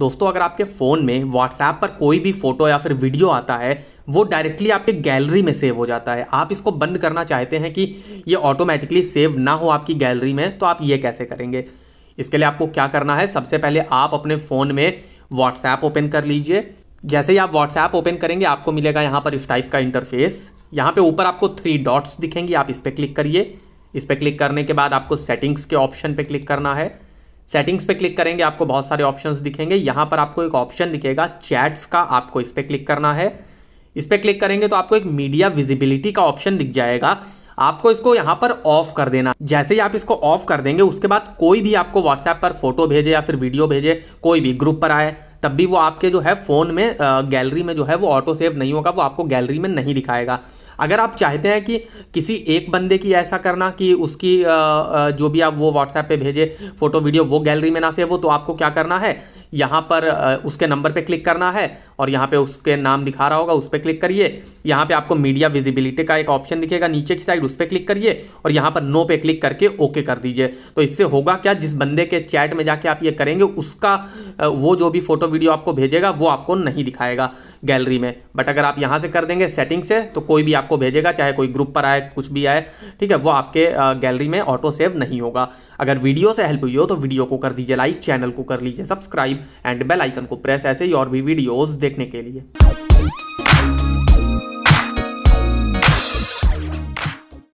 दोस्तों अगर आपके फ़ोन में व्हाट्सएप पर कोई भी फ़ोटो या फिर वीडियो आता है वो डायरेक्टली आपके गैलरी में सेव हो जाता है आप इसको बंद करना चाहते हैं कि ये ऑटोमेटिकली सेव ना हो आपकी गैलरी में तो आप ये कैसे करेंगे इसके लिए आपको क्या करना है सबसे पहले आप अपने फ़ोन में व्हाट्सएप ओपन कर लीजिए जैसे ही आप व्हाट्सएप ओपन करेंगे आपको मिलेगा यहाँ पर इस टाइप का इंटरफेस यहाँ पर ऊपर आपको थ्री डॉट्स दिखेंगी आप इस पर क्लिक करिए इस पर क्लिक करने के बाद आपको सेटिंग्स के ऑप्शन पर क्लिक करना है सेटिंग्स पे क्लिक करेंगे आपको बहुत सारे ऑप्शंस दिखेंगे यहाँ पर आपको एक ऑप्शन दिखेगा चैट्स का आपको इस पर क्लिक करना है इस पर क्लिक करेंगे तो आपको एक मीडिया विजिबिलिटी का ऑप्शन दिख जाएगा आपको इसको यहाँ पर ऑफ कर देना जैसे ही आप इसको ऑफ कर देंगे उसके बाद कोई भी आपको व्हाट्सएप पर फोटो भेजे या फिर वीडियो भेजे कोई भी ग्रुप पर आए तब भी वो आपके जो है फ़ोन में गैलरी में जो है वो ऑटो सेव नहीं होगा वो आपको गैलरी में नहीं दिखाएगा अगर आप चाहते हैं कि किसी एक बंदे की ऐसा करना कि उसकी जो भी आप वो व्हाट्सएप पे भेजे फ़ोटो वीडियो वो गैलरी में ना सेव हो तो आपको क्या करना है यहाँ पर उसके नंबर पे क्लिक करना है और यहाँ पे उसके नाम दिखा रहा होगा उस पर क्लिक करिए यहाँ पे आपको मीडिया विजिबिलिटी का एक ऑप्शन दिखेगा नीचे की साइड उस पर क्लिक करिए और यहाँ पर नो पे क्लिक करके ओके कर दीजिए तो इससे होगा क्या जिस बंदे के चैट में जाके आप ये करेंगे उसका वो जो भी फ़ोटो वीडियो आपको भेजेगा वो आपको नहीं दिखाएगा गैलरी में बट अगर आप यहाँ से कर देंगे सेटिंग से तो कोई भी आपको भेजेगा चाहे कोई ग्रुप पर आए कुछ भी आए ठीक है वो आपके गैलरी में ऑटो सेव नहीं होगा अगर वीडियो से हेल्प हुई हो तो वीडियो को कर दीजिए लाइक चैनल को कर लीजिए सब्सक्राइब एंड बेलाइकन को प्रेस ऐसे ही और भी वीडियोज़ देखने के लिए